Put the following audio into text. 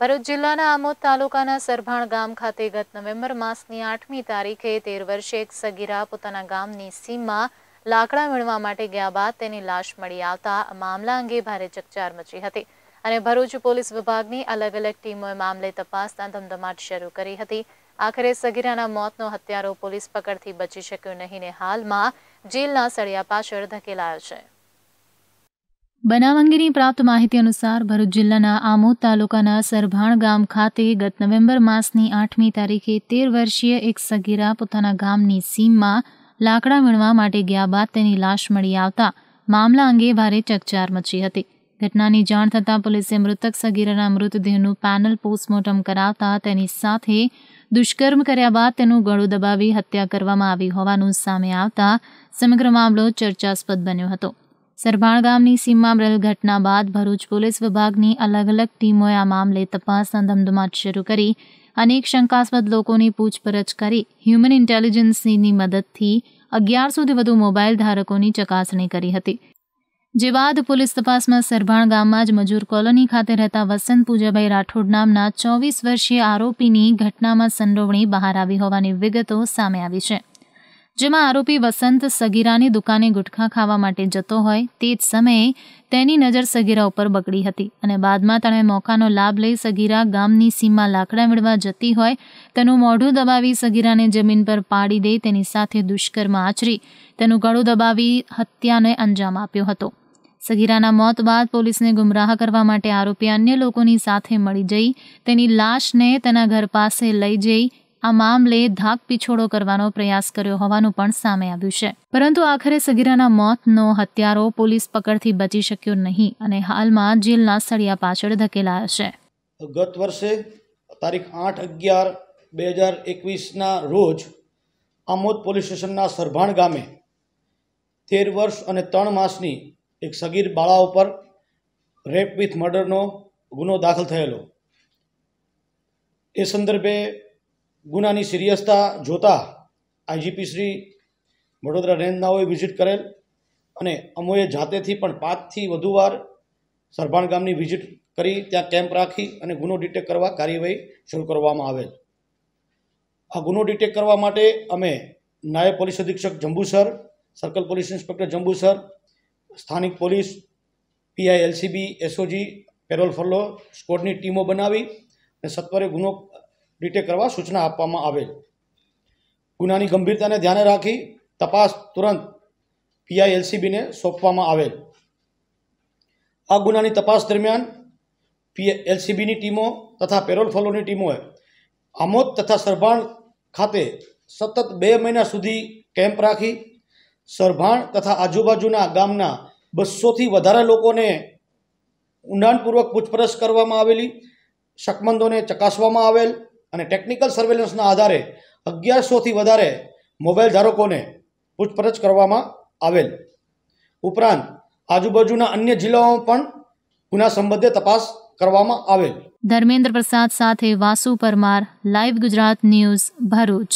ભરૂચ જિલ્લાના આમોદ તાલુકાના સરભાણ ગામ ખાતે ગત નવેમ્બર માસની આઠમી તારીખે તેર વર્ષે એક સગીરા પોતાના ગામની સીમમાં લાકડા મેળવા માટે ગયા બાદ તેની લાશ મળી આવતા મામલા અંગે ભારે ચકચાર મચી હતી અને ભરૂચ પોલીસ વિભાગની અલગ અલગ ટીમોએ મામલે તપાસના ધમધમાટ શરૂ કરી હતી આખરે સગીરાના મોતનો હત્યારો પોલીસ પકડથી બચી શક્યો નહીં ને હાલમાં જેલના સળિયા પાછળ ધકેલાયો છે બનાવ અંગેની પ્રાપ્ત માહિતી અનુસાર ભરૂચ જિલ્લાના આમોદ તાલુકાના સરભાણ ગામ ખાતે ગત નવેમ્બર માસની આઠમી તારીખે તેર વર્ષીય એક સગીરા પોતાના ગામની સીમમાં લાકડા વીણવા માટે ગયા બાદ તેની લાશ મળી આવતા મામલા અંગે ભારે ચકચાર મચી હતી ઘટનાની જાણ થતાં પોલીસે મૃતક સગીરાના મૃતદેહનું પેનલ પોસ્ટમોર્ટમ કરાવતા તેની સાથે દુષ્કર્મ કર્યા બાદ તેનું ગળું દબાવી હત્યા કરવામાં આવી હોવાનું સામે આવતા સમગ્ર મામલો ચર્ચાસ્પદ બન્યો હતો સરભાણ ગામની સીમમાં રેલ ઘટના બાદ ભરૂચ પોલીસ વિભાગની અલગ અલગ ટીમોએ આ મામલે તપાસના ધમધમાટ શરૂ કરી અનેક શંકાસ્પદ લોકોની પૂછપરછ કરી હ્યુમન ઇન્ટેલિજન્સની મદદથી અગિયાર સુધી વધુ મોબાઈલ ધારકોની ચકાસણી કરી હતી જે બાદ પોલીસ તપાસમાં સરભાણ ગામમાં જ મજૂર કોલોની ખાતે રહેતા વસંત પૂજાભાઈ રાઠોડ નામના ચોવીસ વર્ષીય આરોપીની ઘટનામાં સંડોવણી બહાર આવી હોવાની વિગતો સામે આવી છે જેમાં આરોપી વસંત સગીરાની દુકાને ગુટખા ખાવા માટે જતો હોય તે જ સમયે તેની નજર સગીરા ઉપર બગડી હતી અને બાદમાં તેણે મોકાનો લાભ લઈ સગીરા ગામની સીમમાં લાકડા વીણવા જતી હોય તેનું મોઢું દબાવી સગીરાને જમીન પર પાડી દઈ તેની સાથે દુષ્કર્મ આચરી તેનું ગળું દબાવી હત્યાને અંજામ આપ્યો હતો સગીરાના મોત બાદ પોલીસને ગુમરાહ કરવા માટે આરોપી અન્ય લોકોની સાથે મળી જઈ તેની લાશને તેના ઘર પાસે લઈ જઈ આ મામલે ધાક પીછોડો કરવાનો પ્રયાસ કર્યો હોવાનું પણ સામે આવ્યું છે પરંતુ આખરે સગીરાના મોતનો હત્યારો પોલીસ પકડથી બચી શક્યો નહીં અને હાલમાં જેલના સળિયા પાછળ ધકેલાયો છે ગત વર્ષે તારીખ આઠ અગિયાર બે હજાર એકવીસના રોજ આમોદ પોલીસ સ્ટેશનના સરભાણ ગામે તેર વર્ષ અને ત્રણ માસની એક સગીર બાળા ઉપર રેપ વિથ મર્ડરનો ગુનો દાખલ થયેલો એ સંદર્ભે ગુનાની સિરિયસતા જોતા આઈજીપી શ્રી વડોદરા રેન્જનાઓએ વિઝિટ કરેલ અને અમોએ જાતેથી પણ પાંચથી વધુ વાર સરભાણ ગામની વિઝિટ કરી ત્યાં કેમ્પ રાખી અને ગુનો ડિટેક્ટ કરવા કાર્યવાહી શરૂ કરવામાં આવેલ આ ગુનો ડિટેક્ટ કરવા માટે અમે નાયબ પોલીસ અધિક્ષક Jambusar circle police inspector Jambusar સ્થાનિક police PI LCB SOG parole furlough સ્કોડની ટીમો બનાવી અને સત્વરે ગુનો ડિટેક કરવા સૂચના આપવામાં આવેલ ગુનાની ગંભીરતાને ધ્યાને રાખી તપાસ તુરંત પીઆઈએલસીબીને સોંપવામાં આવેલ આ ગુનાની તપાસ દરમિયાન એલસીબીની ટીમો તથા પેરોલ ફોલોની ટીમોએ આમોદ તથા સરભાણ ખાતે સતત બે મહિના સુધી કેમ્પ રાખી સરભાણ તથા આજુબાજુના ગામના બસોથી વધારે લોકોને ઊંડાણપૂર્વક પૂછપરછ કરવામાં આવેલી શકમંદોને ચકાસવામાં આવેલ ને ટેકનિકલ સર્વેલન્સ ના આધારે 1100 થી વધારે મોબાઈલ ધારકોને પૂછપરછ કરવામાં આવેલ ઉપरांत આજુબાજુના અન્ય જિલ્લાઓમાં પણ ગુના સંબંધિત તપાસ કરવામાં આવેલ धर्मेंद्र પ્રસાદ સાથે વાસુ પરમાર લાઈવ ગુજરાત ન્યૂઝ ભરૂચ